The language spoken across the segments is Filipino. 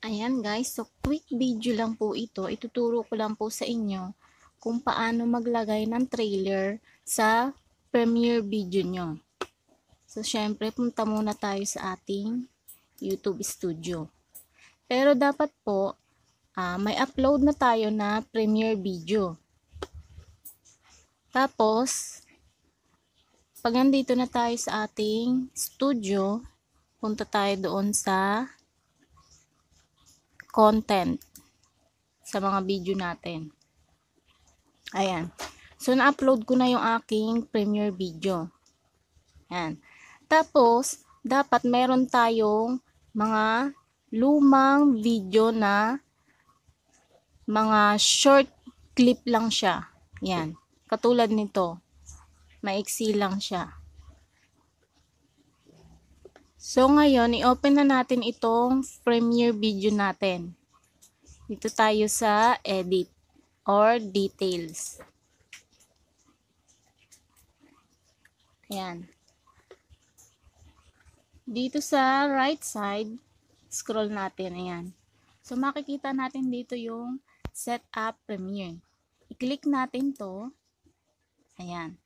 Ayan guys, so quick video lang po ito. Ituturo ko lang po sa inyo kung paano maglagay ng trailer sa premiere video nyo. So syempre, punta muna tayo sa ating YouTube studio. Pero dapat po, uh, may upload na tayo na premiere video. Tapos, pag nandito na tayo sa ating studio, punta tayo doon sa content sa mga video natin. Ayan. So, na-upload ko na yung aking premiere video. Ayan. Tapos, dapat meron tayong mga lumang video na mga short clip lang siya. Yan. Katulad nito. Maiksi lang siya. So ngayon, i-open na natin itong Premiere video natin. Dito tayo sa edit or details. Ayan. Dito sa right side, scroll natin. Ayan. So makikita natin dito yung setup premiere. I-click natin to. Ayan.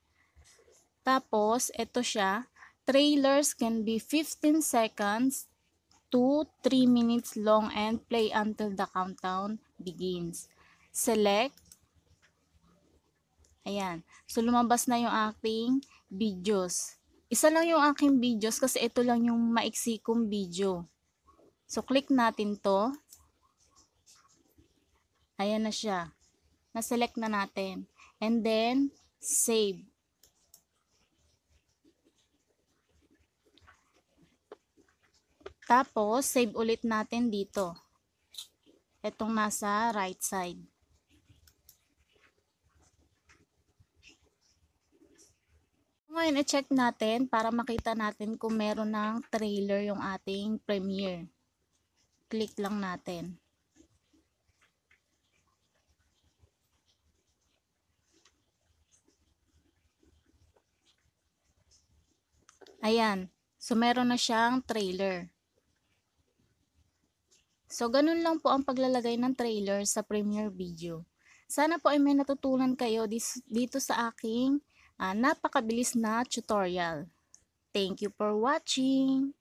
Tapos, ito siya. Trailers can be 15 seconds to 3 minutes long and play until the countdown begins. Select. Ayan. So, lumabas na yung aking videos. Isa lang yung aking videos kasi ito lang yung maiksi kong video. So, click natin to. Ayan na siya. Na-select na natin. And then, save. Tapos, save ulit natin dito. Itong nasa right side. Ngayon, i-check natin para makita natin kung meron ng trailer yung ating premiere. Click lang natin. Ayan. So, meron na siyang trailer. So, ganun lang po ang paglalagay ng trailer sa Premiere Video. Sana po ay may natutunan kayo dito sa aking uh, napakabilis na tutorial. Thank you for watching!